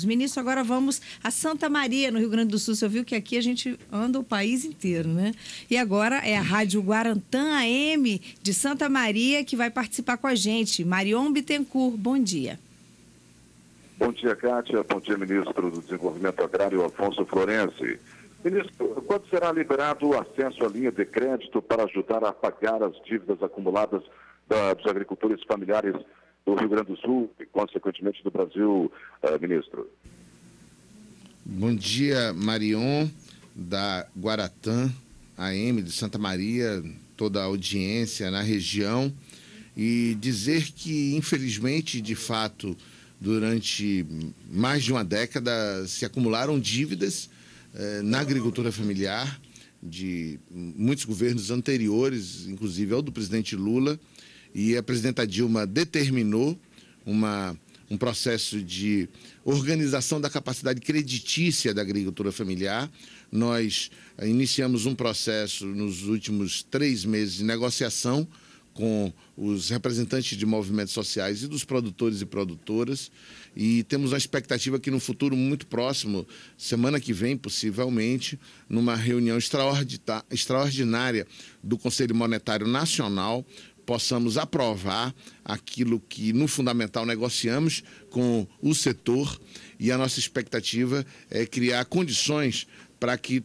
Os ministros, agora vamos a Santa Maria, no Rio Grande do Sul. Você viu que aqui a gente anda o país inteiro, né? E agora é a Rádio Guarantã AM de Santa Maria que vai participar com a gente. Marion Bittencourt, bom dia. Bom dia, Kátia. Bom dia, ministro do Desenvolvimento Agrário, Afonso Florenzi. Ministro, quando será liberado o acesso à linha de crédito para ajudar a pagar as dívidas acumuladas dos agricultores familiares do Rio Grande do Sul e, consequentemente, do Brasil, eh, ministro. Bom dia, Marion, da Guaratã, AM de Santa Maria, toda a audiência na região. E dizer que, infelizmente, de fato, durante mais de uma década se acumularam dívidas eh, na agricultura familiar de muitos governos anteriores, inclusive ao do presidente Lula, e a presidenta Dilma determinou uma, um processo de organização da capacidade creditícia da agricultura familiar. Nós eh, iniciamos um processo nos últimos três meses de negociação com os representantes de movimentos sociais e dos produtores e produtoras. E temos a expectativa que no futuro muito próximo, semana que vem, possivelmente, numa reunião extraordinária do Conselho Monetário Nacional, possamos aprovar aquilo que no fundamental negociamos com o setor e a nossa expectativa é criar condições para que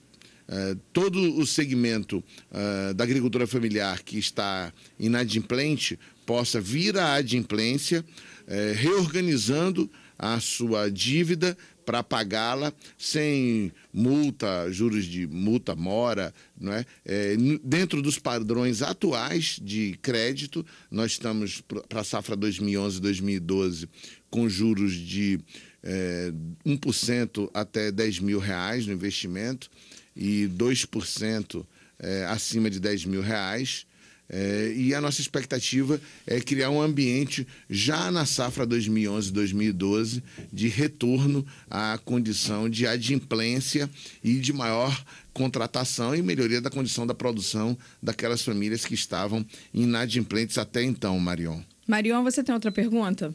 eh, todo o segmento eh, da agricultura familiar que está inadimplente possa vir à adimplência, eh, reorganizando a sua dívida para pagá-la sem multa, juros de multa mora, não é? é? Dentro dos padrões atuais de crédito, nós estamos para a safra 2011-2012 com juros de é, 1% até 10 mil reais no investimento e 2% é, acima de 10 mil reais. É, e a nossa expectativa é criar um ambiente já na safra 2011-2012 de retorno à condição de adimplência e de maior contratação e melhoria da condição da produção daquelas famílias que estavam inadimplentes até então, Marion. Marion, você tem outra pergunta?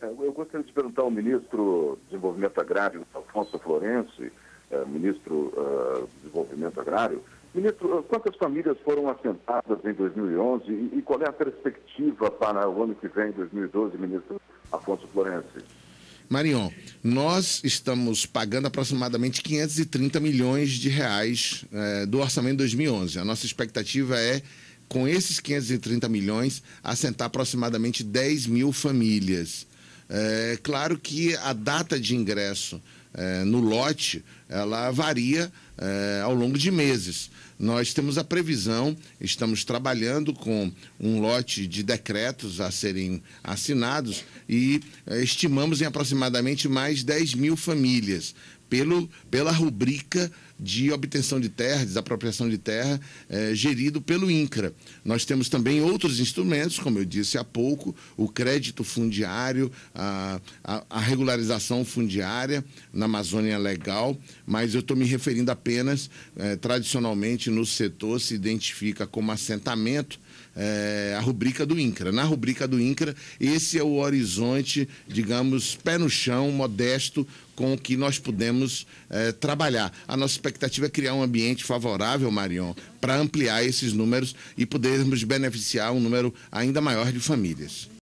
É, eu gostaria de perguntar ao ministro de Desenvolvimento Agrário, Afonso Florencio, é, ministro ah, de Desenvolvimento Agrário, Ministro, quantas famílias foram assentadas em 2011 e, e qual é a perspectiva para o ano que vem, 2012, ministro Afonso Florencio? Marion, nós estamos pagando aproximadamente 530 milhões de reais é, do orçamento de 2011. A nossa expectativa é, com esses 530 milhões, assentar aproximadamente 10 mil famílias. É claro que a data de ingresso é, no lote, ela varia é, ao longo de meses. Nós temos a previsão, estamos trabalhando com um lote de decretos a serem assinados e é, estimamos em aproximadamente mais 10 mil famílias pelo, pela rubrica de obtenção de terra, desapropriação de terra, é, gerido pelo INCRA. Nós temos também outros instrumentos, como eu disse há pouco, o crédito fundiário, a, a, a regularização fundiária na Amazônia é Legal, mas eu estou me referindo apenas, é, tradicionalmente, no setor se identifica como assentamento é, a rubrica do INCRA. Na rubrica do INCRA, esse é o horizonte, digamos, pé no chão, modesto, com o que nós podemos é, trabalhar. A nossa expectativa é criar um ambiente favorável, Marion, para ampliar esses números e podermos beneficiar um número ainda maior de famílias.